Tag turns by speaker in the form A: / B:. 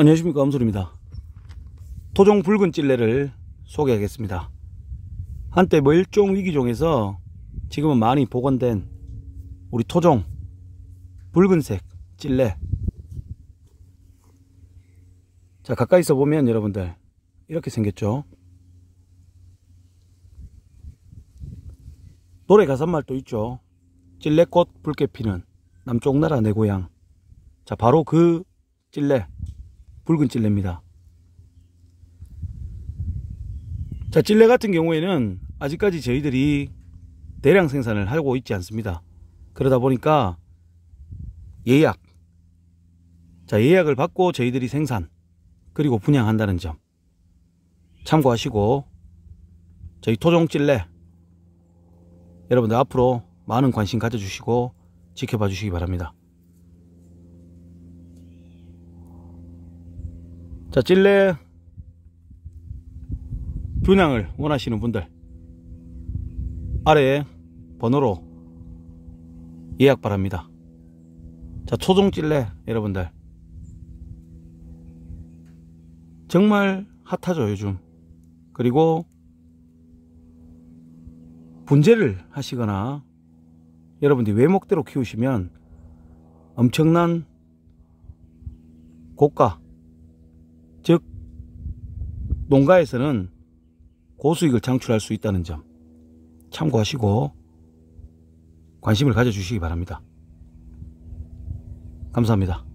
A: 안녕하십니까 엄술입니다 토종 붉은 찔레를 소개하겠습니다 한때 멸종 위기종에서 지금은 많이 복원된 우리 토종 붉은색 찔레 자 가까이서 보면 여러분들 이렇게 생겼죠 노래 가사말도 있죠 찔레꽃 붉게 피는 남쪽 나라 내 고향 자 바로 그 찔레 붉은 찔레입니다. 자, 찔레 같은 경우에는 아직까지 저희들이 대량 생산을 하고 있지 않습니다. 그러다 보니까 예약, 자, 예약을 받고 저희들이 생산, 그리고 분양한다는 점 참고하시고 저희 토종찔레 여러분들 앞으로 많은 관심 가져주시고 지켜봐 주시기 바랍니다. 자 찔레 분양을 원하시는 분들 아래 번호로 예약 바랍니다 자 초종 찔레 여러분들 정말 핫하죠 요즘 그리고 분재를 하시거나 여러분들이 외목대로 키우시면 엄청난 고가 즉 농가에서는 고수익을 창출할 수 있다는 점 참고하시고 관심을 가져주시기 바랍니다. 감사합니다.